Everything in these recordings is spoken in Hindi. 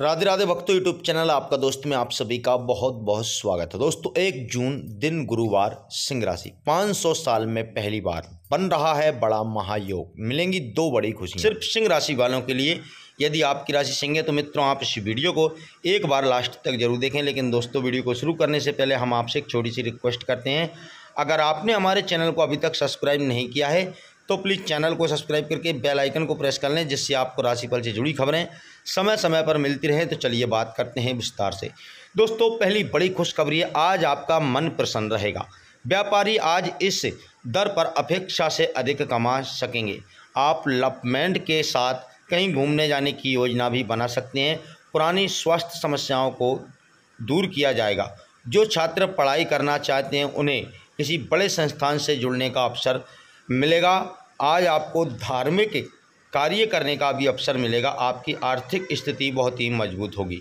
राधे राधे भक्तों यूट्यूब चैनल आपका दोस्त में आप सभी का बहुत बहुत स्वागत है दोस्तों एक जून दिन गुरुवार सिंह राशि 500 साल में पहली बार बन रहा है बड़ा महायोग मिलेंगी दो बड़ी खुशी सिर्फ सिंह राशि वालों के लिए यदि आपकी राशि सिंह है तो मित्रों आप इस वीडियो को एक बार लास्ट तक जरूर देखें लेकिन दोस्तों वीडियो को शुरू करने से पहले हम आपसे एक छोटी सी रिक्वेस्ट करते हैं अगर आपने हमारे चैनल को अभी तक सब्सक्राइब नहीं किया है तो प्लीज़ चैनल को सब्सक्राइब करके बेल आइकन को प्रेस कर लें जिससे आपको राशिफल से जुड़ी खबरें समय समय पर मिलती रहें तो चलिए बात करते हैं विस्तार से दोस्तों पहली बड़ी खुशखबरी है आज आपका मन प्रसन्न रहेगा व्यापारी आज इस दर पर अपेक्षा से अधिक कमा सकेंगे आप लपमेंट के साथ कहीं घूमने जाने की योजना भी बना सकते हैं पुरानी स्वास्थ्य समस्याओं को दूर किया जाएगा जो छात्र पढ़ाई करना चाहते हैं उन्हें किसी बड़े संस्थान से जुड़ने का अवसर मिलेगा आज आपको धार्मिक कार्य करने का भी अवसर मिलेगा आपकी आर्थिक स्थिति बहुत ही मजबूत होगी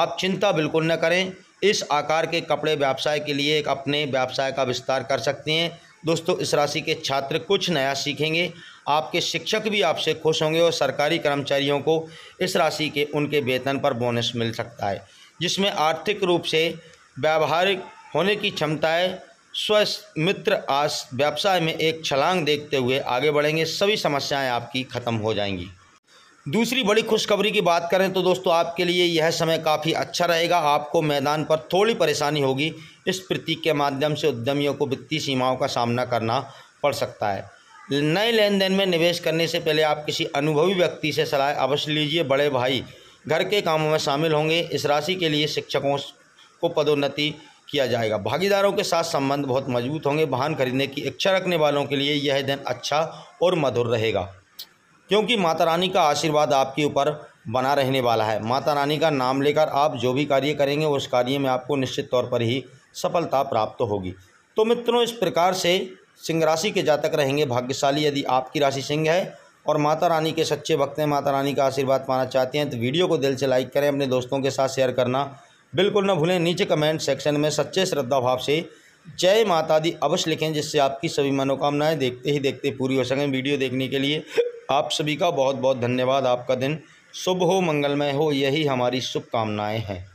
आप चिंता बिल्कुल न करें इस आकार के कपड़े व्यवसाय के लिए एक अपने व्यवसाय का विस्तार कर सकते हैं दोस्तों इस राशि के छात्र कुछ नया सीखेंगे आपके शिक्षक भी आपसे खुश होंगे और सरकारी कर्मचारियों को इस राशि के उनके वेतन पर बोनस मिल सकता है जिसमें आर्थिक रूप से व्यावहारिक होने की क्षमताएँ मित्र आस व्यवसाय में एक छलांग देखते हुए आगे बढ़ेंगे सभी समस्याएं आपकी ख़त्म हो जाएंगी दूसरी बड़ी खुशखबरी की बात करें तो दोस्तों आपके लिए यह समय काफ़ी अच्छा रहेगा आपको मैदान पर थोड़ी परेशानी होगी इस प्रतीक के माध्यम से उद्यमियों को वित्तीय सीमाओं का सामना करना पड़ सकता है नए लेन देन में निवेश करने से पहले आप किसी अनुभवी व्यक्ति से सलाह अवश्य लीजिए बड़े भाई घर के कामों में शामिल होंगे इस राशि के लिए शिक्षकों को पदोन्नति किया जाएगा भागीदारों के साथ संबंध बहुत मजबूत होंगे वाहन खरीदने की इच्छा रखने वालों के लिए यह दिन अच्छा और मधुर रहेगा क्योंकि माता रानी का आशीर्वाद आपके ऊपर बना रहने वाला है माता रानी का नाम लेकर आप जो भी कार्य करेंगे उस कार्य में आपको निश्चित तौर पर ही सफलता प्राप्त होगी तो मित्रों इस प्रकार से सिंह राशि के जातक रहेंगे भाग्यशाली यदि आपकी राशि सिंह है और माता रानी के सच्चे भक्त हैं माता रानी का आशीर्वाद पाना चाहते हैं तो वीडियो को दिल से लाइक करें अपने दोस्तों के साथ शेयर करना बिल्कुल ना भूलें नीचे कमेंट सेक्शन में सच्चे श्रद्धा भाव से जय माता दी अवश्य लिखें जिससे आपकी सभी मनोकामनाएं देखते ही देखते पूरी हो सकें वीडियो देखने के लिए आप सभी का बहुत बहुत धन्यवाद आपका दिन शुभ हो मंगलमय हो यही हमारी शुभकामनाएँ हैं